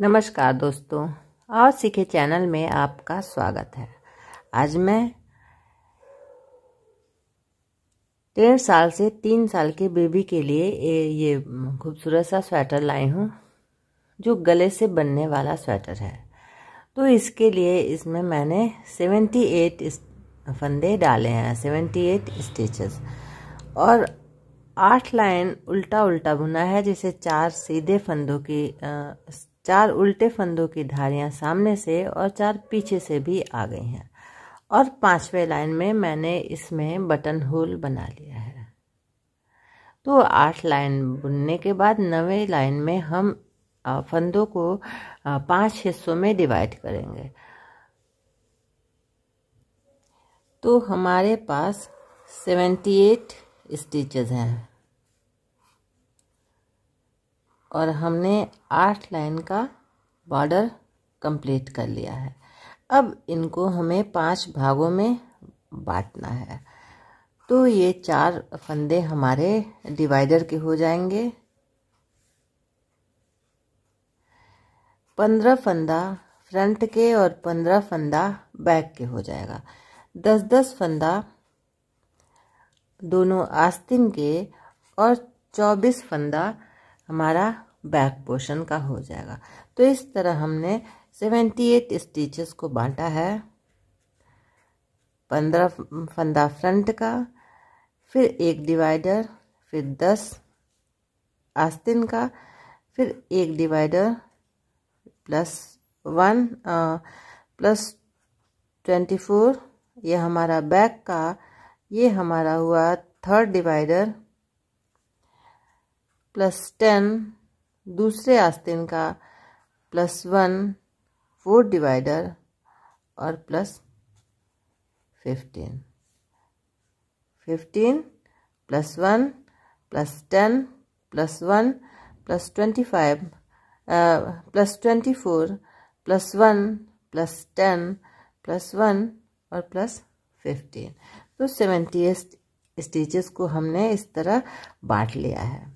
नमस्कार दोस्तों और सीखे चैनल में आपका स्वागत है आज मैं डेढ़ साल से तीन साल के बेबी के लिए ये खूबसूरत सा स्वेटर लाई हूँ जो गले से बनने वाला स्वेटर है तो इसके लिए इसमें मैंने सेवेंटी एट फंदे डाले हैं सेवेंटी एट स्टिचेस और आठ लाइन उल्टा उल्टा बुना है जिसे चार सीधे फंदों की चार उल्टे फंदों की धारियां सामने से और चार पीछे से भी आ गई हैं और पांचवे लाइन में मैंने इसमें बटन होल बना लिया है तो आठ लाइन बुनने के बाद नवे लाइन में हम फंदों को पांच हिस्सों में डिवाइड करेंगे तो हमारे पास सेवेंटी एट स्टिचेज हैं और हमने आठ लाइन का बॉर्डर कंप्लीट कर लिया है अब इनको हमें पांच भागों में बांटना है तो ये चार फंदे हमारे डिवाइडर के हो जाएंगे पंद्रह फंदा फ्रंट के और पंद्रह फंदा बैक के हो जाएगा दस दस फंदा दोनों आस्तीन के और चौबीस फंदा हमारा बैक पोर्शन का हो जाएगा तो इस तरह हमने सेवेंटी एट स्टिचेस को बांटा है पंद्रह फंदा फ्रंट का फिर एक डिवाइडर फिर दस आस्तीन का फिर एक divider plus one plus twenty four यह हमारा बैक का ये हमारा हुआ थर्ड डिवाइडर प्लस टेन दूसरे आस्तीन का प्लस वन फोर डिवाइडर और plus fifteen fifteen plus one plus ten plus one plus twenty five plus twenty four plus one plus ten plus one और प्लस फिफ्टीन तो seventy stitches को हमने इस तरह बांट लिया है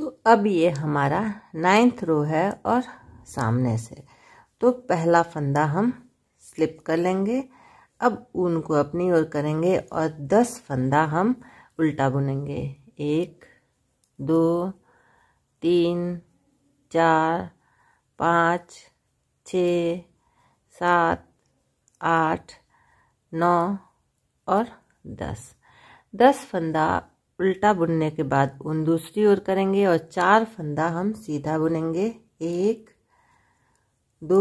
तो अब ये हमारा नाइन्थ रो है और सामने से तो पहला फंदा हम स्लिप कर लेंगे अब ऊन को अपनी ओर करेंगे और दस फंदा हम उल्टा बुनेंगे एक दो तीन चार पाँच छ सात आठ नौ और दस दस फंदा उल्टा बुनने के बाद उन दूसरी ओर करेंगे और चार फंदा हम सीधा बुनेंगे एक दो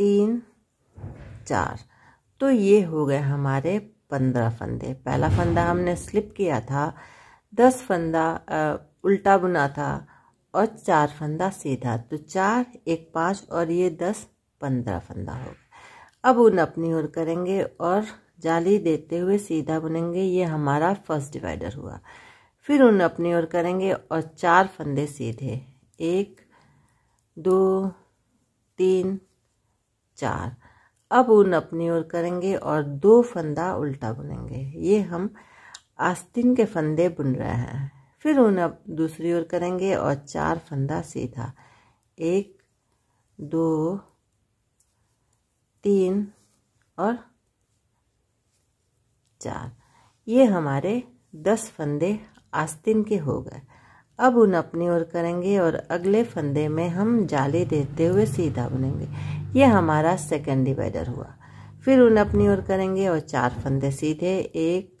तीन चार तो ये हो गए हमारे पंद्रह फंदे पहला फंदा हमने स्लिप किया था दस फंदा आ, उल्टा बुना था और चार फंदा सीधा तो चार एक पाँच और ये दस पंद्रह फंदा हो गया अब उन अपनी ओर करेंगे और जाली देते हुए सीधा बुनेंगे ये हमारा फर्स्ट डिवाइडर हुआ फिर उन अपनी ओर करेंगे और चार फंदे सीधे एक दो तीन चार अब उन अपनी ओर करेंगे और दो फंदा उल्टा बुनेंगे ये हम आस्तीन के फंदे बुन रहे हैं फिर उन अब दूसरी ओर करेंगे और चार फंदा सीधा एक दो तीन और चार ये हमारे दस फंदे आस्तीन के हो गए अब उन अपनी ओर करेंगे और अगले फंदे में हम जाली देते हुए सीधा बुनेंगे ये हमारा सेकेंड डिवाइडर हुआ फिर उन अपनी ओर करेंगे और चार फंदे सीधे एक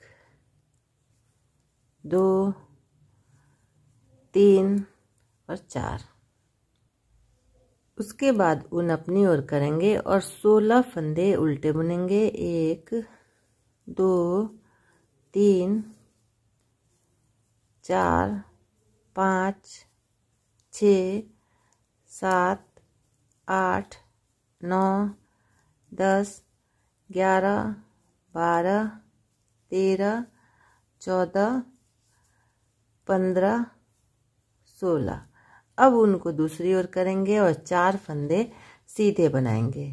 दो तीन और चार उसके बाद उन अपनी ओर करेंगे और सोलह फंदे उल्टे बुनेंगे एक दो तीन चार पाँच छ सात आठ नौ दस ग्यारह बारह तेरह चौदह पंद्रह सोलह अब उनको दूसरी ओर करेंगे और चार फंदे सीधे बनाएंगे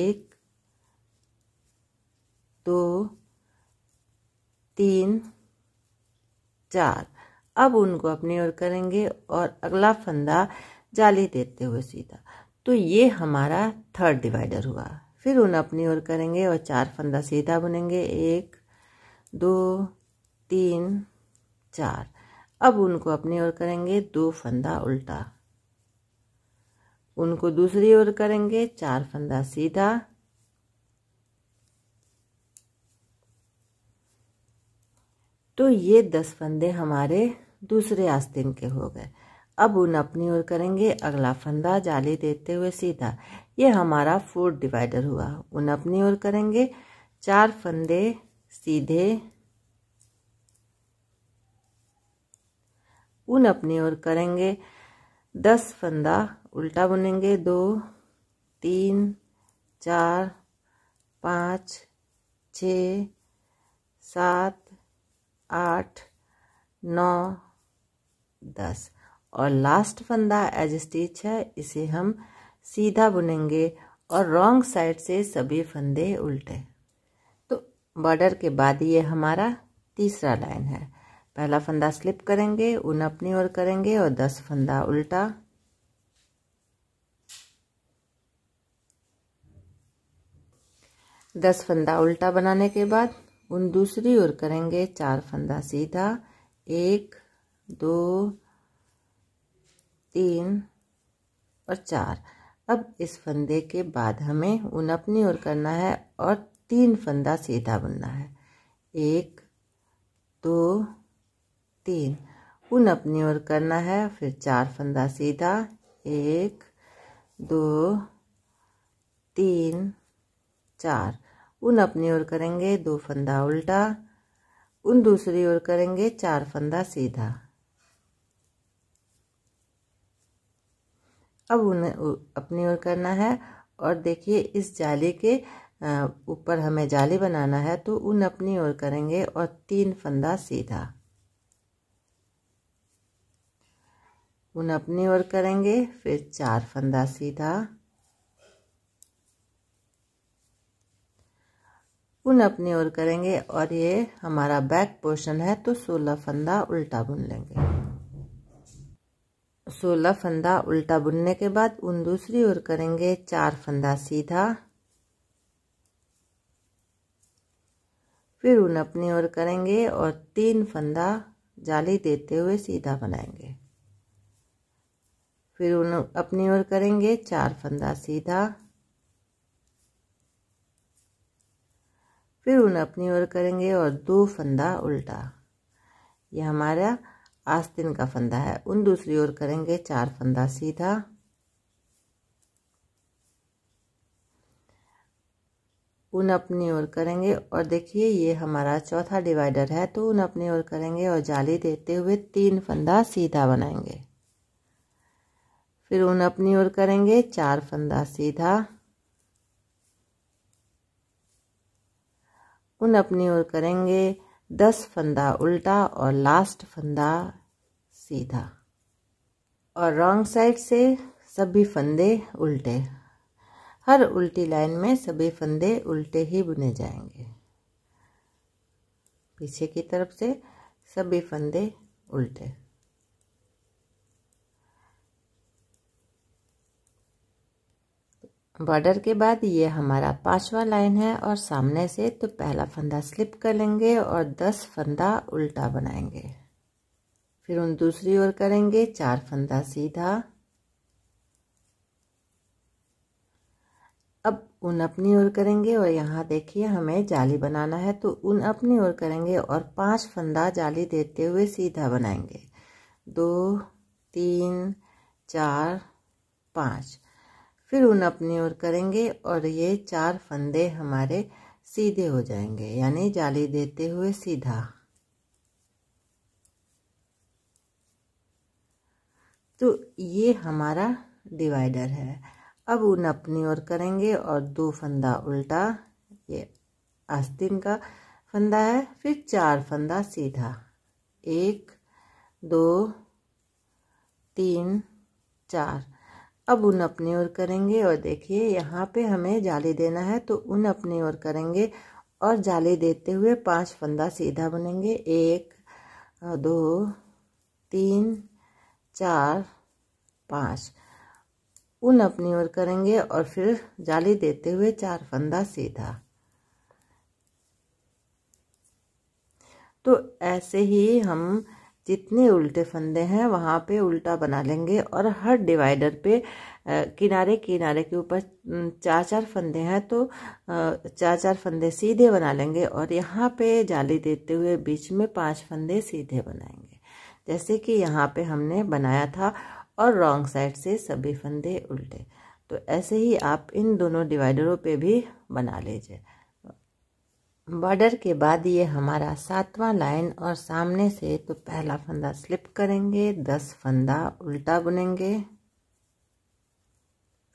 एक दो तीन चार अब उनको अपनी ओर करेंगे और अगला फंदा जाली देते हुए सीधा तो ये हमारा थर्ड डिवाइडर हुआ फिर उन अपनी ओर करेंगे और चार फंदा सीधा बुनेंगे एक दो तीन चार अब उनको अपनी ओर करेंगे दो फंदा उल्टा उनको दूसरी ओर करेंगे चार फंदा सीधा तो ये दस फंदे हमारे दूसरे आस्तीन के हो गए अब उन अपनी ओर करेंगे अगला फंदा जाली देते हुए सीधा ये हमारा फोर्थ डिवाइडर हुआ उन अपनी ओर करेंगे चार फंदे सीधे उन अपनी ओर करेंगे दस फंदा उल्टा बुनेंगे दो तीन चार पाँच छ सात आठ नौ दस और लास्ट फंदा एज स्टिच है इसे हम सीधा बुनेंगे और रॉन्ग साइड से सभी फंदे उल्टे तो बॉर्डर के बाद ये हमारा तीसरा लाइन है पहला फंदा स्लिप करेंगे उन अपनी ओर करेंगे और दस फंदा उल्टा दस फंदा उल्टा बनाने के बाद उन दूसरी ओर करेंगे चार फंदा सीधा एक दो तीन और चार अब इस फंदे के बाद हमें उन अपनी ओर करना है और तीन फंदा सीधा बुनना है एक दो तीन उन अपनी ओर करना है फिर चार फंदा सीधा एक दो तीन चार उन अपनी ओर करेंगे दो फंदा उल्टा उन दूसरी ओर करेंगे चार फंदा सीधा अब उन्हें अपनी ओर करना है और देखिए इस जाली के ऊपर हमें जाली बनाना है तो उन अपनी ओर करेंगे और तीन फंदा सीधा उन अपनी ओर करेंगे फिर चार फंदा सीधा पुनः अपनी ओर करेंगे और ये हमारा बैक पोर्शन है तो सोलह फंदा उल्टा बुन लेंगे सोलह फंदा उल्टा बुनने के बाद उन दूसरी ओर करेंगे चार फंदा सीधा फिर उन अपनी ओर करेंगे और तीन फंदा जाली देते हुए सीधा बनाएंगे फिर उन अपनी ओर करेंगे चार फंदा सीधा फिर उन्हें अपनी ओर करेंगे और दो फंदा उल्टा यह हमारा आस्तीन का फंदा है उन दूसरी ओर करेंगे चार फंदा सीधा उन अपनी ओर करेंगे और देखिए ये हमारा चौथा डिवाइडर है तो उन अपनी ओर करेंगे और जाली देते हुए तीन फंदा सीधा बनाएंगे फिर उन अपनी ओर करेंगे चार फंदा सीधा उन अपनी ओर करेंगे दस फंदा उल्टा और लास्ट फंदा सीधा और रॉन्ग साइड से सभी फंदे उल्टे हर उल्टी लाइन में सभी फंदे उल्टे ही बुने जाएंगे पीछे की तरफ से सभी फंदे उल्टे बॉर्डर के बाद ये हमारा पांचवा लाइन है और सामने से तो पहला फंदा स्लिप कर लेंगे और दस फंदा उल्टा बनाएंगे फिर उन दूसरी ओर करेंगे चार फंदा सीधा अब उन अपनी ओर करेंगे और यहाँ देखिए हमें जाली बनाना है तो उन अपनी ओर करेंगे और पांच फंदा जाली देते हुए सीधा बनाएंगे दो तीन चार पाँच फिर उन अपनी ओर करेंगे और ये चार फंदे हमारे सीधे हो जाएंगे यानी जाली देते हुए सीधा तो ये हमारा डिवाइडर है अब उन अपनी ओर करेंगे और दो फंदा उल्टा ये आस्तीन का फंदा है फिर चार फंदा सीधा एक दो तीन चार अब उन अपनी ओर करेंगे और देखिए यहाँ पे हमें जाली देना है तो उन अपनी ओर करेंगे और जाली देते हुए पांच फंदा सीधा बनेंगे एक दो तीन चार पाँच उन अपनी ओर करेंगे और फिर जाली देते हुए चार फंदा सीधा तो ऐसे ही हम जितने उल्टे फंदे हैं वहाँ पे उल्टा बना लेंगे और हर डिवाइडर पे किनारे किनारे के ऊपर चार चार फंदे हैं तो चार चार फंदे सीधे बना लेंगे और यहाँ पे जाली देते हुए बीच में पांच फंदे सीधे बनाएंगे जैसे कि यहाँ पे हमने बनाया था और रॉन्ग साइड से सभी फंदे उल्टे तो ऐसे ही आप इन दोनों डिवाइडरों पर भी बना लीजिए बॉर्डर के बाद ये हमारा सातवां लाइन और सामने से तो पहला फंदा स्लिप करेंगे दस फंदा उल्टा बुनेंगे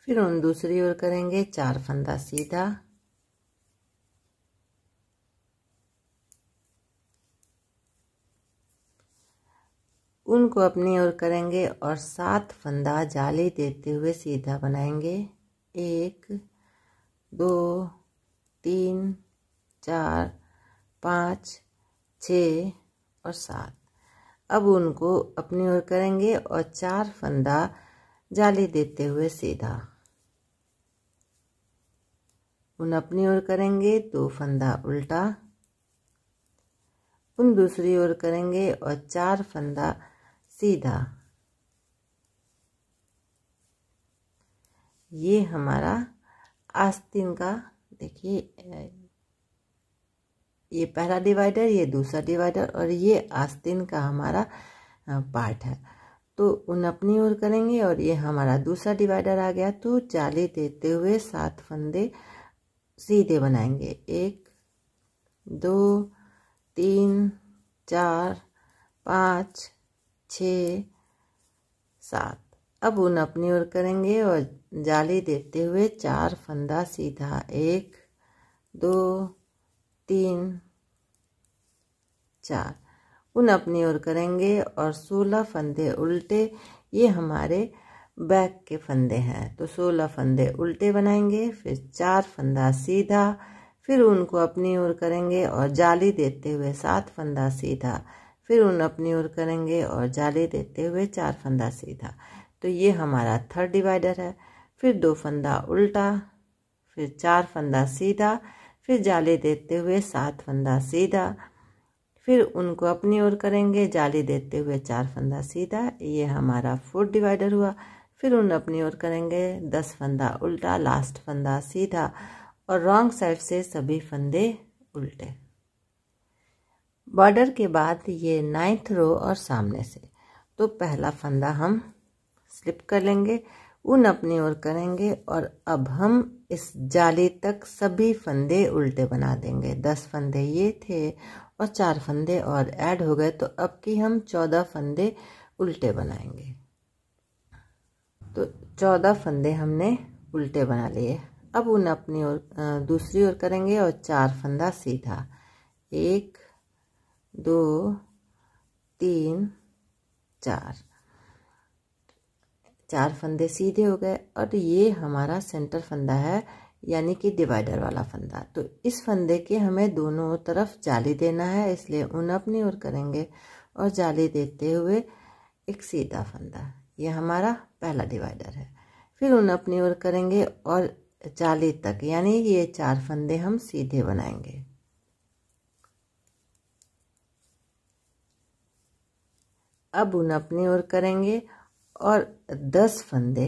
फिर उन दूसरी ओर करेंगे चार फंदा सीधा उनको अपनी ओर करेंगे और सात फंदा जाली देते हुए सीधा बनाएंगे एक दो तीन चार पाँच छ और सात अब उनको अपनी ओर करेंगे और चार फंदा जाली देते हुए सीधा उन अपनी ओर करेंगे दो फंदा उल्टा उन दूसरी ओर करेंगे और चार फंदा सीधा ये हमारा आस्तीन का देखिए ये पहला डिवाइडर ये दूसरा डिवाइडर और ये आस्तीन का हमारा पार्ट है तो उन अपनी ओर करेंगे और ये हमारा दूसरा डिवाइडर आ गया तो जाली देते हुए सात फंदे सीधे बनाएंगे एक दो तीन चार पाँच छ सात अब उन अपनी ओर करेंगे और जाली देते हुए चार फंदा सीधा एक दो तीन चार उन अपनी ओर करेंगे और सोलह फंदे उल्टे ये हमारे बैक के फंदे हैं तो सोलह फंदे उल्टे बनाएंगे फिर चार फंदा सीधा फिर उनको अपनी ओर करेंगे और जाली देते हुए सात फंदा सीधा फिर उन अपनी ओर करेंगे और जाली देते हुए चार फंदा सीधा तो ये हमारा थर्ड डिवाइडर है फिर दो फंदा उल्टा फिर चार फंदा सीधा फिर जाली देते हुए सात फंदा सीधा फिर उनको अपनी ओर करेंगे जाली देते हुए चार फंदा सीधा ये हमारा फोर्थ डिवाइडर हुआ फिर उन अपनी ओर करेंगे दस फंदा उल्टा लास्ट फंदा सीधा और रॉन्ग साइड से सभी फंदे उल्टे बॉर्डर के बाद ये नाइन्थ रो और सामने से तो पहला फंदा हम स्लिप कर लेंगे उन अपनी ओर करेंगे और अब हम इस जाली तक सभी फंदे उल्टे बना देंगे दस फंदे ये थे और चार फंदे और ऐड हो गए तो अब की हम चौदह फंदे उल्टे बनाएंगे तो चौदह फंदे हमने उल्टे बना लिए अब उन अपनी ओर दूसरी ओर करेंगे और चार फंदा सीधा एक दो तीन चार चार फंदे सीधे हो गए और ये हमारा सेंटर फंदा है यानी कि डिवाइडर वाला फंदा तो इस फंदे के हमें दोनों तरफ जाली देना है इसलिए उन अपनी ओर करेंगे और जाली देते हुए एक सीधा फंदा ये हमारा पहला डिवाइडर है फिर उन अपनी ओर करेंगे और जाली तक यानी ये चार फंदे हम सीधे बनाएंगे अब उन अपनी ओर करेंगे और दस फंदे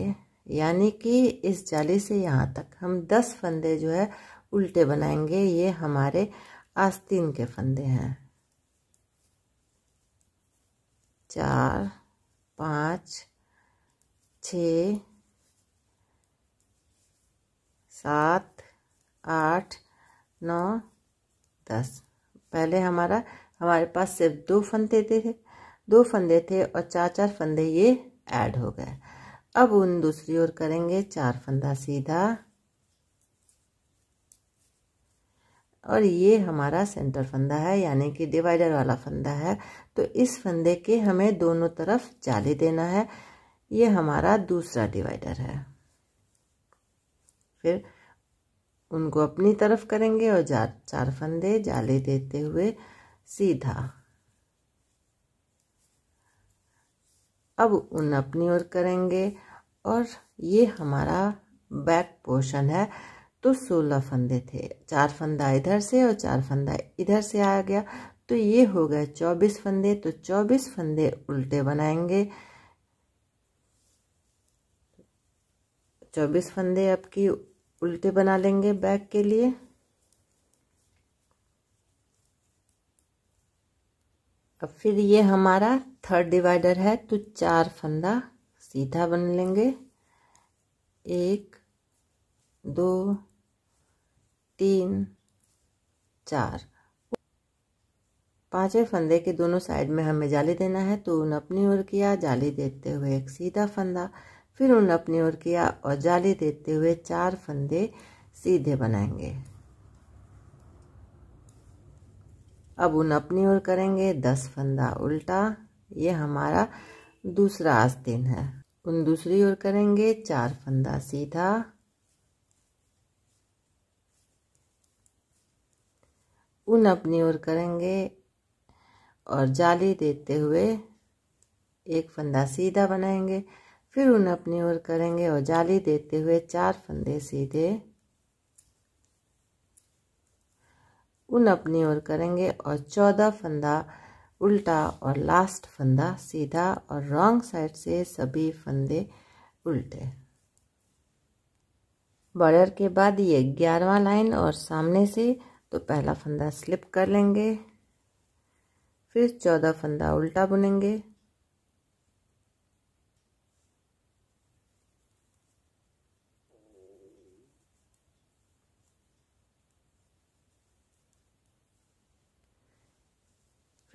यानी कि इस जाली से यहाँ तक हम दस फंदे जो है उल्टे बनाएंगे ये हमारे आस्तीन के फंदे हैं चार पाँच छ सात आठ नौ दस पहले हमारा हमारे पास सिर्फ दो फंदे थे दो फंदे थे और चार चार फंदे ये ऐड हो गए अब उन दूसरी ओर करेंगे चार फंदा सीधा और ये हमारा सेंटर फंदा है यानी कि डिवाइडर वाला फंदा है तो इस फंदे के हमें दोनों तरफ जाली देना है ये हमारा दूसरा डिवाइडर है फिर उनको अपनी तरफ करेंगे और चार फंदे जाली देते हुए सीधा अब उन अपनी ओर करेंगे और ये हमारा बैक पोर्शन है तो सोलह फंदे थे चार फंदा इधर से और चार फंदा इधर से आ गया तो ये हो गए चौबीस फंदे तो चौबीस फंदे उल्टे बनाएंगे चौबीस फंदे आपकी उल्टे बना लेंगे बैक के लिए अब फिर ये हमारा थर्ड डिवाइडर है तो चार फंदा सीधा बन लेंगे एक दो तीन चार पांचवें फंदे के दोनों साइड में हमें जाली देना है तो उन अपनी ओर किया जाली देते हुए एक सीधा फंदा फिर उन अपनी ओर किया और जाली देते हुए चार फंदे सीधे बनाएंगे अब उन अपनी ओर करेंगे दस फंदा उल्टा ये हमारा दूसरा आस्तीन है उन दूसरी ओर करेंगे चार फंदा सीधा उन अपनी ओर करेंगे और जाली देते हुए एक फंदा सीधा बनाएंगे फिर उन अपनी ओर करेंगे और जाली देते हुए चार फंदे सीधे उन अपनी ओर करेंगे और चौदह फंदा उल्टा और लास्ट फंदा सीधा और रॉन्ग साइड से सभी फंदे उल्टे बॉर्डर के बाद ये ग्यारहवा लाइन और सामने से तो पहला फंदा स्लिप कर लेंगे फिर चौदह फंदा उल्टा बुनेंगे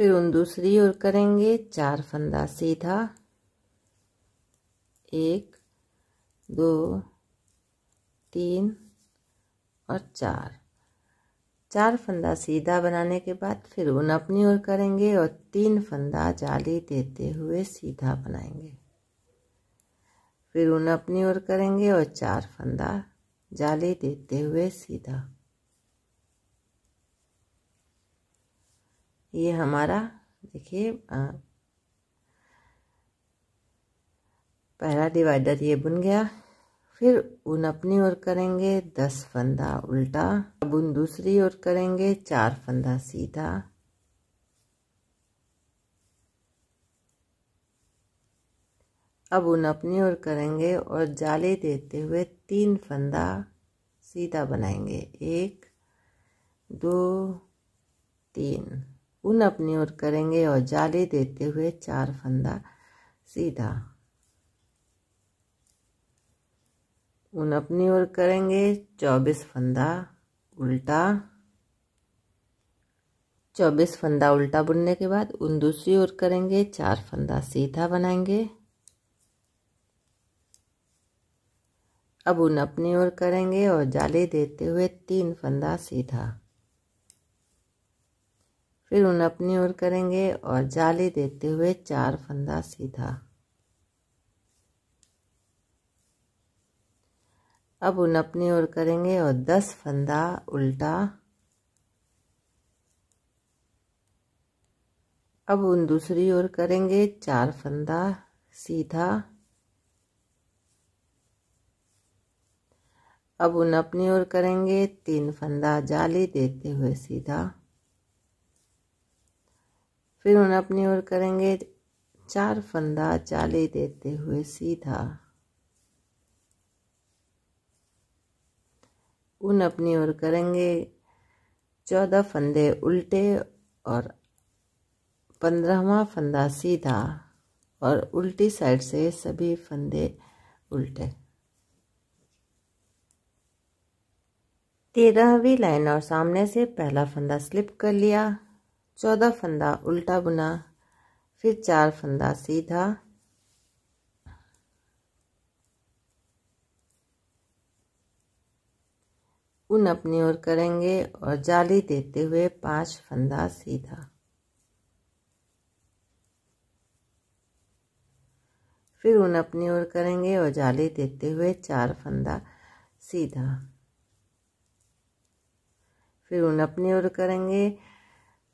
फिर उन दूसरी ओर करेंगे चार फंदा सीधा एक दो तीन और चार चार फंदा सीधा बनाने के बाद फिर उन अपनी ओर करेंगे और तीन फंदा जाली देते हुए सीधा बनाएंगे फिर उन अपनी ओर करेंगे और चार फंदा जाली देते हुए सीधा ये हमारा देखिए पहला डिवाइडर ये बुन गया फिर उन अपनी ओर करेंगे दस फंदा उल्टा अब उन दूसरी ओर करेंगे चार फंदा सीधा अब उन अपनी ओर करेंगे और जाले देते हुए तीन फंदा सीधा बनाएंगे एक दो तीन उन अपनी ओर करेंगे और जाली देते हुए चार फंदा सीधा उन अपनी ओर करेंगे चौबीस फंदा उल्टा चौबीस फंदा उल्टा बुनने के बाद उन दूसरी ओर करेंगे चार फंदा सीधा बनाएंगे अब उन अपनी ओर करेंगे और जाली देते हुए तीन फंदा सीधा फिर उन अपनी ओर करेंगे और जाली देते हुए चार फंदा सीधा अब उन अपनी ओर करेंगे और दस फंदा उल्टा अब उन दूसरी ओर करेंगे चार फंदा सीधा अब उन अपनी ओर करेंगे तीन फंदा जाली देते हुए सीधा फिर उन्हें अपनी ओर करेंगे चार फंदा चाली देते हुए सीधा उन अपनी ओर करेंगे चौदह फंदे उल्टे और पंद्रहवा फंदा सीधा और उल्टी साइड से सभी फंदे उल्टे तेरहवीं लाइन और सामने से पहला फंदा स्लिप कर लिया चौदह फंदा उल्टा बुना फिर चार फंदा सीधा उन अपनी ओर करेंगे और जाली देते हुए पांच फंदा सीधा फिर उन अपनी ओर करेंगे और जाली देते हुए चार फंदा सीधा फिर उन अपनी ओर करेंगे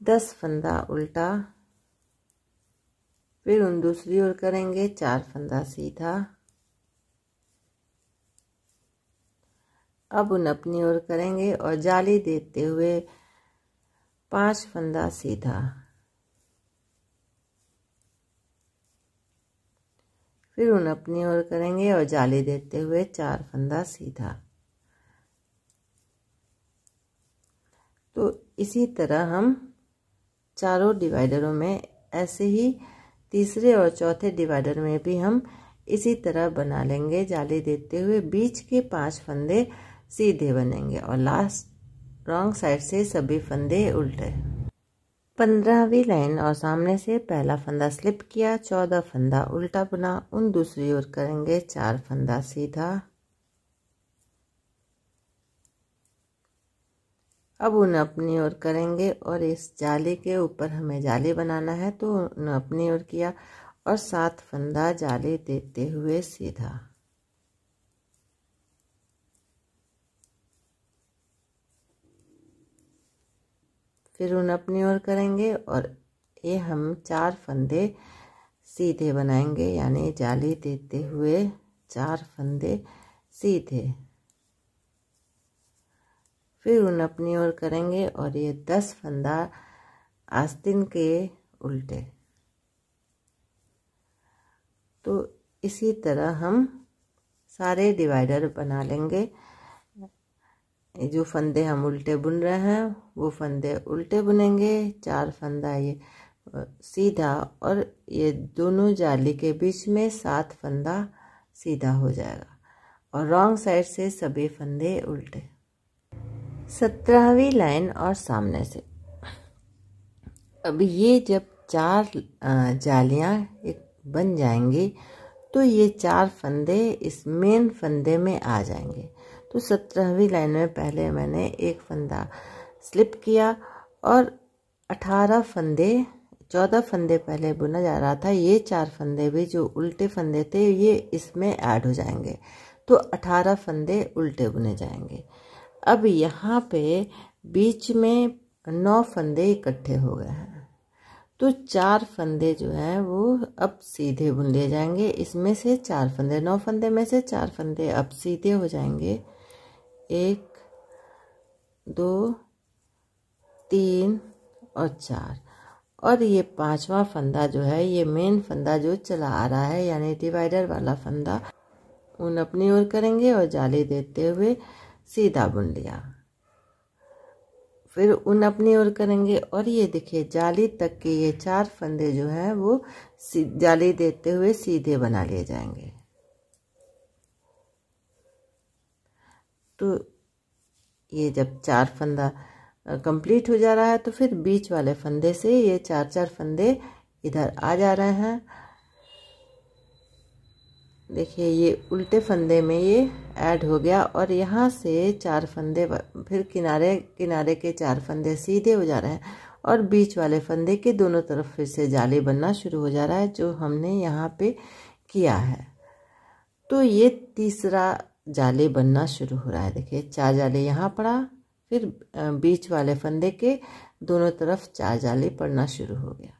दस फंदा उल्टा फिर उन दूसरी ओर करेंगे चार फंदा सीधा अब उन अपनी ओर करेंगे और जाली देते हुए पांच फंदा सीधा फिर उन अपनी ओर करेंगे और जाली देते हुए चार फंदा सीधा तो इसी तरह हम चारों डिवाइडरों में ऐसे ही तीसरे और चौथे डिवाइडर में भी हम इसी तरह बना लेंगे जाली देते हुए बीच के पांच फंदे सीधे बनेंगे और लास्ट रॉन्ग साइड से सभी फंदे उल्टे पंद्रहवीं लाइन और सामने से पहला फंदा स्लिप किया चौदह फंदा उल्टा बुना उन दूसरी ओर करेंगे चार फंदा सीधा अब उन अपनी ओर करेंगे और इस जाले के ऊपर हमें जाले बनाना है तो उन अपनी ओर किया और साथ फंदा जाले देते हुए सीधा फिर उन अपनी ओर करेंगे और ये हम चार फंदे सीधे बनाएंगे यानी जाली देते हुए चार फंदे सीधे फिर उन अपनी ओर करेंगे और ये दस फंदा आस्तिन के उल्टे तो इसी तरह हम सारे डिवाइडर बना लेंगे जो फंदे हम उल्टे बुन रहे हैं वो फंदे उल्टे बुनेंगे चार फंदा ये सीधा और ये दोनों जाली के बीच में सात फंदा सीधा हो जाएगा और रॉन्ग साइड से सभी फंदे उल्टे सत्रहवीं लाइन और सामने से अब ये जब चार जालियाँ एक बन जाएंगी तो ये चार फंदे इस मेन फंदे में आ जाएंगे तो सत्रहवीं लाइन में पहले मैंने एक फंदा स्लिप किया और अठारह फंदे चौदह फंदे पहले बुना जा रहा था ये चार फंदे भी जो उल्टे फंदे थे ये इसमें ऐड हो जाएंगे तो अठारह फंदे उल्टे बुने जाएंगे अब यहाँ पे बीच में नौ फंदे इकट्ठे हो गए हैं तो चार फंदे जो हैं वो अब सीधे बुन लिए जाएंगे इसमें से चार फंदे नौ फंदे में से चार फंदे अब सीधे हो जाएंगे एक दो तीन और चार और ये पांचवा फंदा जो है ये मेन फंदा जो चला आ रहा है यानी डिवाइडर वाला फंदा उन अपनी ओर करेंगे और जाली देते हुए सीधा बुन लिया फिर उन अपनी ओर करेंगे और ये देखिए जाली तक के ये चार फंदे जो हैं वो जाली देते हुए सीधे बना लिए जाएंगे तो ये जब चार फंदा कंप्लीट हो जा रहा है तो फिर बीच वाले फंदे से ये चार चार फंदे इधर आ जा रहे हैं देखिए ये उल्टे फंदे में ये ऐड हो गया और यहाँ से चार फंदे फिर किनारे किनारे के चार फंदे सीधे हो जा रहे हैं और बीच वाले फंदे के दोनों तरफ फिर से जाली बनना शुरू हो जा रहा है जो हमने यहाँ पे किया है तो ये तीसरा जाली बनना शुरू हो रहा है देखिए चार जाले यहाँ पड़ा फिर बीच वाले फंदे के दोनों तरफ चार जाली पड़ना शुरू हो गया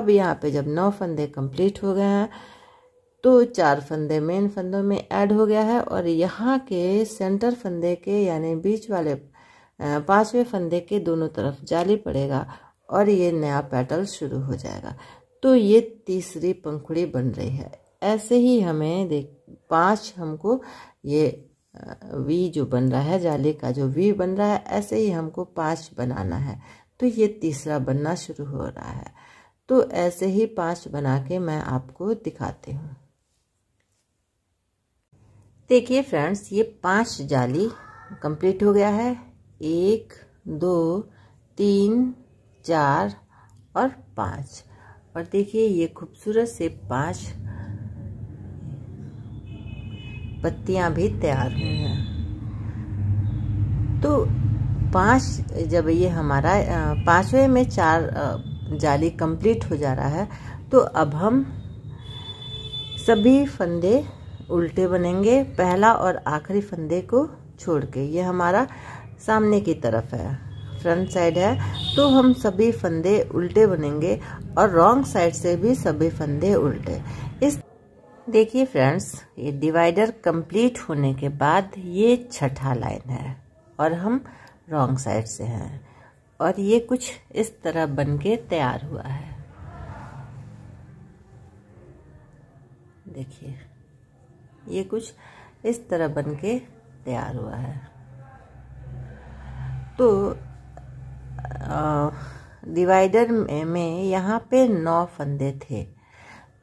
अब यहाँ पे जब नौ फंदे कंप्लीट हो गए हैं तो चार फंदे मेन फंदों में ऐड हो गया है और यहाँ के सेंटर फंदे के यानी बीच वाले पांचवें फंदे के दोनों तरफ जाली पड़ेगा और ये नया पेटल शुरू हो जाएगा तो ये तीसरी पंखुड़ी बन रही है ऐसे ही हमें देख पाँच हमको ये वी जो बन रहा है जाली का जो वी बन रहा है ऐसे ही हमको पाँच बनाना है तो ये तीसरा बनना शुरू हो रहा है तो ऐसे ही पाँच बना के मैं आपको दिखाती हूँ देखिए फ्रेंड्स ये पांच जाली कंप्लीट हो गया है एक दो तीन चार और पाँच और देखिए ये खूबसूरत से पांच पत्तियां भी तैयार हुई हैं तो पांच जब ये हमारा पांचवें में चार जाली कंप्लीट हो जा रहा है तो अब हम सभी फंदे उल्टे बनेंगे पहला और आखिरी फंदे को छोड़ के ये हमारा सामने की तरफ है फ्रंट साइड है तो हम सभी फंदे उल्टे बनेंगे और रॉन्ग साइड से भी सभी फंदे उल्टे इस देखिए फ्रेंड्स ये डिवाइडर कंप्लीट होने के बाद ये छठा लाइन है और हम रॉन्ग साइड से हैं और ये कुछ इस तरह बन के तैयार हुआ है देखिए ये कुछ इस तरह बन के तैयार हुआ है तो डिवाइडर में, में यहाँ पे नौ फंदे थे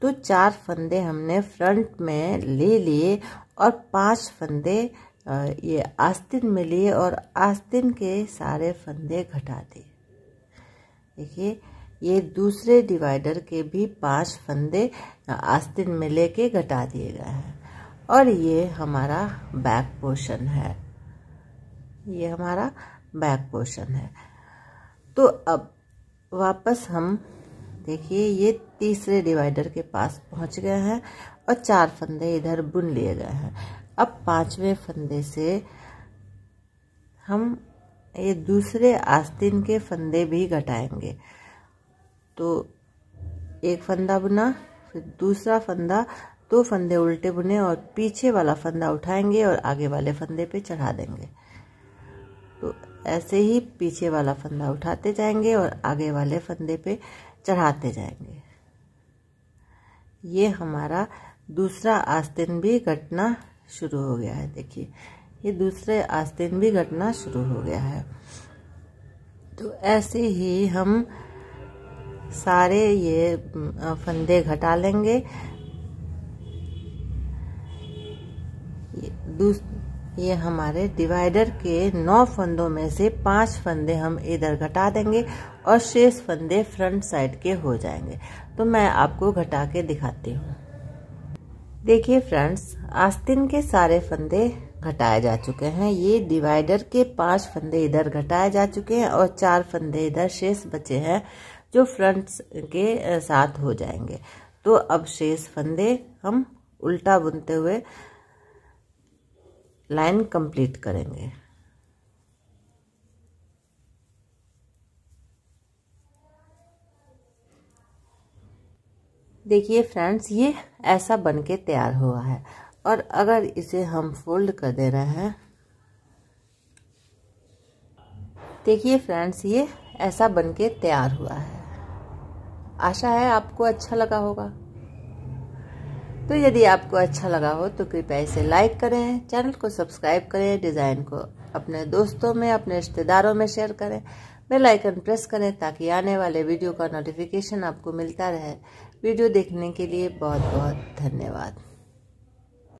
तो चार फंदे हमने फ्रंट में ले लिए और पांच फंदे ये आस्तिन में लिए और आस्तिन के सारे फंदे घटा दिए देखिए ये दूसरे डिवाइडर के भी पांच फंदे आस्तिन में लेके घटा दिए गए हैं और ये हमारा बैक पोर्शन है ये हमारा बैक पोर्शन है तो अब वापस हम देखिए ये तीसरे डिवाइडर के पास पहुंच गए हैं और चार फंदे इधर बुन लिए गए हैं अब पांचवें फंदे से हम ये दूसरे आस्तीन के फंदे भी घटाएंगे तो एक फंदा बुना फिर दूसरा फंदा दो फंदे उल्टे बुने और पीछे वाला फंदा उठाएंगे और आगे वाले फंदे पे चढ़ा देंगे तो ऐसे ही पीछे वाला फंदा उठाते जाएंगे और आगे वाले फंदे पे चढ़ाते जाएंगे ये हमारा दूसरा आस्तीन भी घटना शुरू हो गया है देखिए ये दूसरे आस्तीन भी घटना शुरू हो गया है तो ऐसे ही हम सारे ये फंदे घटा लेंगे ये हमारे डिवाइडर के नौ फंदों में से पांच फंदे हम इधर घटा देंगे और शेष फंदे फ्रंट साइड के हो जाएंगे तो मैं आपको घटा के दिखाती हूँ देखिए फ्रेंड्स आस्तीन के सारे फंदे घटाए जा चुके हैं ये डिवाइडर के पांच फंदे इधर घटाए जा चुके हैं और चार फंदे इधर शेष बचे हैं जो फ्रंट के साथ हो जाएंगे तो अब शेष फंदे हम उल्टा बुनते हुए लाइन कंप्लीट करेंगे देखिए फ्रेंड्स ये ऐसा बन के तैयार हुआ है और अगर इसे हम फोल्ड कर दे रहे हैं देखिए फ्रेंड्स ये ऐसा बनके तैयार हुआ है आशा है आपको अच्छा लगा होगा तो यदि आपको अच्छा लगा हो तो कृपया इसे लाइक करें चैनल को सब्सक्राइब करें डिज़ाइन को अपने दोस्तों में अपने रिश्तेदारों में शेयर करें बेल आइकन प्रेस करें ताकि आने वाले वीडियो का नोटिफिकेशन आपको मिलता रहे वीडियो देखने के लिए बहुत बहुत धन्यवाद